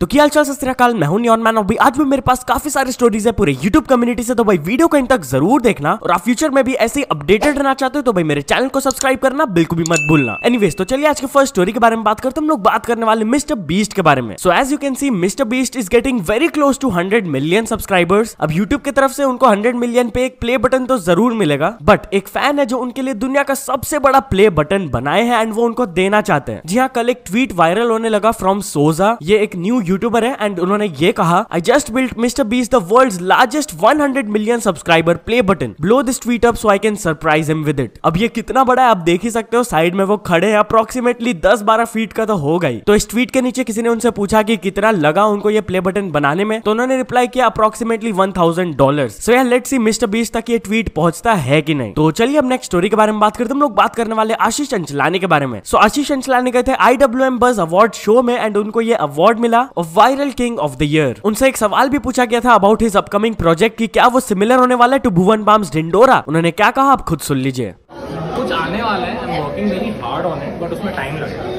तो क्या चल सत्याकाल मैं हूं नियॉन मैन और भी आज भी मेरे पास काफी सारी स्टोरीज है पूरे YouTube कम्युनिटी से तो भाई वीडियो को इन तक जरूर देखना और आप फ्यूचर में भी ऐसे अपडेटेड रहना चाहते हो तो भाई मेरे चैनल को सब्सक्राइब करना बिल्कुल भी मत भूलना एनीवेज तो चलिए आज के फर्स्ट स्टोरी के बारे में बात करते हम लोग बात करने वाले मिस्टर बीस्ट के बारे में so as you can see Mister Beast is getting very close to hundred million subscribers अब यूट्यूब की तरफ से उनको हंड्रेड मिलियन पे एक प्ले बटन तो जरूर मिलेगा बट एक फैन है जो उनके लिए दुनिया का सबसे बड़ा प्ले बटन बनाए हैं एंड वो उनको देना चाहते हैं जी हाँ कल एक ट्वीट वायरल होने लगा फ्रॉम सोजा ये एक न्यू यूट्यूबर है एंड उन्होंने ये कहा I just built Mister Beast the world largest 100 million subscriber play button blow this tweet up so I can surprise him with it अब ये कितना बड़ा है आप देख ही सकते हो साइड में वो खड़े हैं अप्रोक्सीमेटली दस बारह फीट का तो होगा ही तो इस ट्वीट के नीचे किसी ने उनसे पूछा कि कितना लगा उनको ये प्ले बटन बनाने में तो उन्होंने रिप्लाई किया approximately one thousand dollar so यार लेट सी मिस्टर बीस तक ये ट्वीट पहुंचता है कि नहीं तो चलिए अब नेक्स्ट स्टोरी के बारे में बात करते हम लोग बात करने वाले आशीष चंचलानी के बारे में सो आशीष चंचलानी गए थे आई बस अवार्ड शो में एंड उनको ये अवार्ड मिला viral king of the year उनसे एक सवाल भी पूछा गया था अबाउट हिज अपकमिंग प्रोजेक्ट की क्या वो सिमिलर होने वाला है टू भुवन बाम्स ढिंडोरा उन्होंने क्या कहा आप खुद सुन लीजिए कुछ आने वाला है working very hard on it but उसमें टाइम लगेगा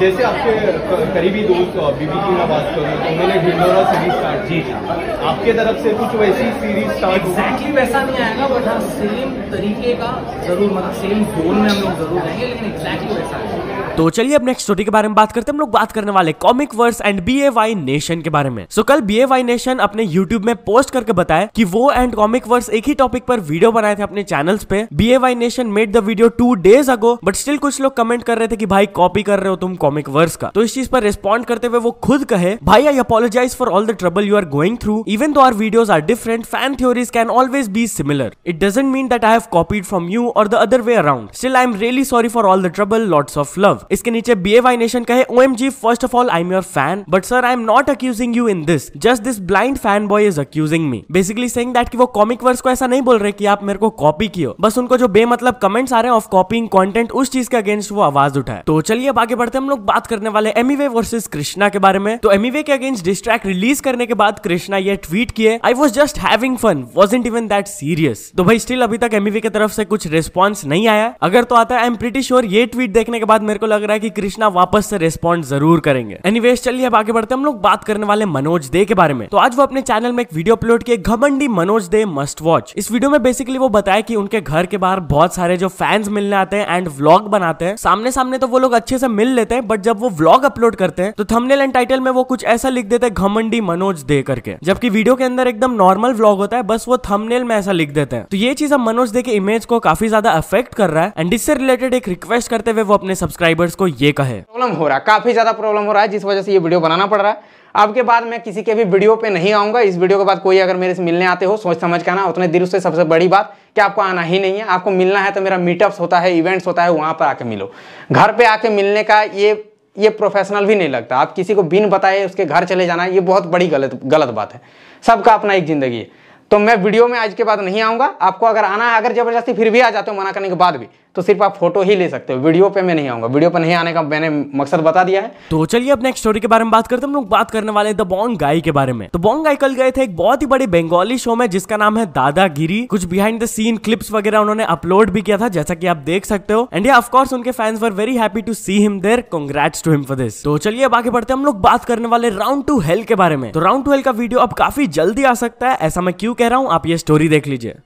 जैसे आपके करीबी दोस्त बीबी की मैं बात करूँ तो उन्होंने ढिंडोरा सीरीज स्टार्ट जी हाँ आपके तरफ से कुछ वैसी सीरीज स्टार्ट एग्जैक्टली वैसा नहीं आएगा बट हाँ सेम तरीके का जरूर मतलब सेम जोन में हम लोग जरूर रहेंगे लेकिन एग्जैक्टली वैसा तो चलिए अब नेक्स्ट स्टोरी के बारे में बात करते हैं हम लोग बात करने वाले comic verse and B A Y nation के बारे में सो so, कल बी ए वाई नेशन अपने यूट्यूब में पोस्ट करके बताया कि वो एंड कॉमिक वर्स एक ही टॉपिक पर वीडियो बनाए थे अपने चैनल्स पे B A Y nation made the video two days ago but still कुछ लोग कमेंट कर रहे थे कि भाई कॉपी कर रहे हो तो तुम कॉमिक वर्स का तो इस चीज पर रिस्पॉन्ड करते हुए वो खुद कहे भाई I apologize for all the trouble you are going through even though our videos are different fan theories can always be similar it doesn't mean that I have copied from you और the other way around still I am really sorry for all the trouble lots of love इसके नीचे B A Y nation कहे O M G first of all I am your fan but sir I am not accusing you in this just this blind fan boy is accusing me basically saying that कि वो comic verse को ऐसा नहीं बोल रहे कि आप मेरे को कॉपी कियो बस उनको जो बेमतलब कमेंट्स आ रहे हैं ऑफ कॉपिंग कंटेंट उस चीज के अगेंस्ट वो आवाज उठाए तो चलिए अब आगे बढ़ते बात है हम लोग बात करने वाले एमीवे वर्सेस कृष्णा के बारे में तो एमीवे के अगेंस्ट डिस्ट्रैक्ट रिलीज करने के बाद कृष्णा ये ट्वीट किए I was just having fun wasn't even that serious तो भाई स्टिल अभी तक एमीवे की तरफ से कुछ रिस्पॉन्स नहीं आया अगर तो आता है आई एम प्रिटी श्योर ये ट्वीट देखने के बाद मेरे को लग रहा है कि कृष्णा वापस से रिस्पॉन्ड जरूर करेंगे एनीवेज चलिए अब आगे बढ़ते हम लोग बात करने वाले मनोज दे के बारे में तो आज वो अपने चैनल में एक वीडियो अपलोड किए घमंडी मनोज दे मस्ट वॉच इस वीडियो में बेसिकली वो बताया कि उनके घर के बाहर बहुत सारे जो फैंस मिलने आते हैं एंड व्लॉग बनाते हैं सामने सामने तो वो लोग अच्छे से मिल लेते हैं बट जब वो व्लॉग अपलोड करते हैं तो थंबनेल एंड टाइटल में वो कुछ ऐसा लिख देते हैं घमंडी मनोज दे करके जबकि वीडियो के अंदर एकदम नॉर्मल व्लॉग होता है बस वो थंबनेल में ऐसा लिख देते हैं तो ये चीज अब मनोज दे के इमेज को काफी ज्यादा अफेक्ट कर रहा है एंड इससे रिलेटेड एक रिक्वेस्ट करते हुए वो अपने सब्सक्राइबर्स को ये कहे प्रॉब्लम हो रहा है काफी ज्यादा प्रॉब्लम हो रहा है जिस वजह से ये वीडियो बनाना पड़ रहा है अब के बाद मैं किसी के भी वीडियो पे नहीं आऊँगा इस वीडियो के बाद कोई अगर मेरे से मिलने आते हो सोच समझ के आना उतने दिल से सबसे बड़ी बात कि आपको आना ही नहीं है आपको मिलना है तो मेरा मीटअप्स होता है इवेंट्स होता है वहाँ पर आके मिलो घर पर आके मिलने का ये ये प्रोफेशनल भी नहीं लगता आप किसी को बिन बताए उसके घर चले जाना ये बहुत बड़ी गलत गलत बात है सबका अपना एक ज़िंदगी है तो मैं वीडियो में आज के बाद नहीं आऊँगा आपको अगर आना है अगर ज़बरदस्ती फिर भी आ जाते हो मना करने के बाद भी तो सिर्फ आप फोटो ही ले सकते हो वीडियो पे मैं नहीं आऊंगा वीडियो पे नहीं आने का मैंने मकसद बता दिया है तो चलिए अब नेक्स्ट स्टोरी के बारे में बात करते हैं हम लोग बात करने वाले द बॉन्ग गाय के बारे में तो बॉन्ग गाय कल गए थे एक बहुत ही बड़े बंगाली शो में जिसका नाम है दादागिरी कुछ बिहाइंड द सीन क्लिप्स वगैरह उन्होंने अपलोड भी किया था जैसा की आप देख सकते हो एंड ऑफकोर्स उनके fans were very happy to see him there congrats to him for this तो चलिए अब आगे बढ़ते हम लोग बात करने वाले राउंड टू हेल के बारे में तो राउंड टू हेल का वीडियो अब काफी जल्दी आ सकता है ऐसा मैं क्यों कह रहा हूँ आप ये स्टोरी देख लीजिए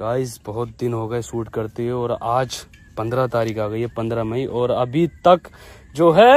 गाइस बहुत दिन हो गए शूट करते हुए और आज पंद्रह तारीख आ गई है पंद्रह मई और अभी तक जो है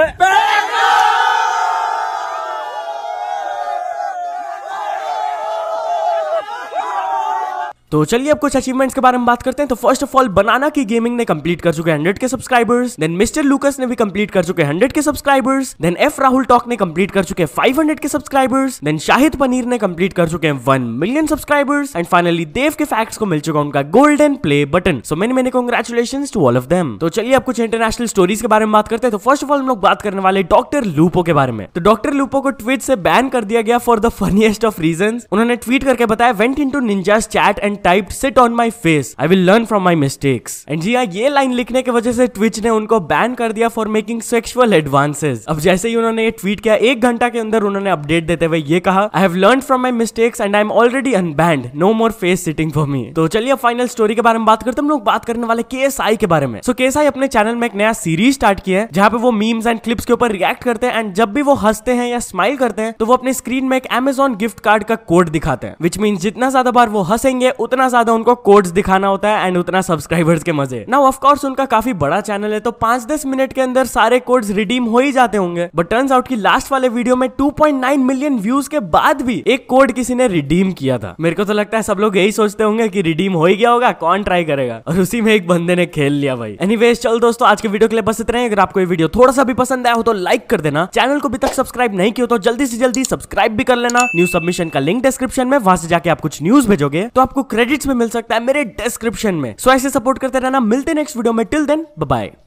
तो चलिए अब कुछ अचीवमेंट्स के बारे में बात करते हैं तो फर्स्ट ऑफ ऑल बनाना की गेमिंग ने कंप्लीट कर चुके hundred K subscribers then mister Lucas ने भी कंप्लीट कर चुके hundred K subscribers then F Rahul talk ने कंप्लीट कर चुके five hundred K subscribers then Shahid Paneer ने कंप्लीट कर चुके हैं million subscribers and finally Dev के फैक्ट्स को मिल चुका उनका गोल्डन प्ले बटन सो मैंने मैंने congratulation to all of them तो चलिए अब कुछ इंटरनेशनल स्टोरीज के बारे में बात करते हैं तो फर्स्ट ऑफ ऑल हम लोग बात करने वाले डॉक्टर लूपो के बारे में तो डॉक्टर लूपो को ट्वीट से बैन कर दिया गया for the funniest of reason उन्होंने ट्वीट करके बताया went into ninjas chat and typed sit on my face I will learn from my mistakes and जी हाँ ये लाइन लिखने की वजह से ट्विच ने उनको बैन कर दिया फॉर मेकिंग सेक्सुअल एडवांसेस अब जैसे ही उन्होंने ट्वीट किया एक घंटा के अंदर उन्होंने अपडेट देते हुए ये कहा I have learn from my mistakes and I am already unbanned no more face sitting for me तो चलिए फाइनल स्टोरी के बारे में बात करते हम लोग बात करने वाले के के बारे में सो so, के अपने चैनल में एक नया सीरीज स्टार्ट किया है जहाँ पे वो मीम्स एंड क्लिप्स के ऊपर रिएक्ट करते हैं एंड जब भी वो हंसते हैं या स्माइल करते हैं तो वो अपने स्क्रीन में एक amazon गिफ्ट कार्ड का कोड दिखाते हैं विच मीन जितना ज्यादा बार वो हंसेंगे उतना ज्यादा उनको कोड्स दिखाना होता है एंड उतना सब्सक्राइबर्स के मजे ना ऑफकोर्स उनका काफी बड़ा चैनल है तो पांच दस मिनट के अंदर सारे कोड्स रिडीम हो ही जाते होंगे बट टर्न्स आउट की लास्ट वाले वीडियो में 2.9 मिलियन व्यूज के बाद भी एक कोड किसी ने रिडीम किया था मेरे को तो लगता है सब लोग यही सोचते होंगे की रिडीम हो ही गया होगा कौन ट्राई करेगा और उसी में एक बंदे ने खेल लिया भाई एनी चल दोस्तों आज के वीडियो के लिए बस इतना अगर आपको वीडियो थोड़ा सा भी पसंद आया हो तो लाइक कर देना चैनल को अभी तक सब्सक्राइब नहीं किया तो जल्दी से जल्दी सब्सक्राइब भी कर लेना न्यूज सबमिशन का लिंक डिस्क्रिप्शन में वहां से जाके आप कुछ न्यूज भेजोगे तो आपको क्रेडिट्स में मिल सकता है मेरे डिस्क्रिप्शन में सो so ऐसे सपोर्ट करते रहना मिलते नेक्स्ट वीडियो में टिल देन बाय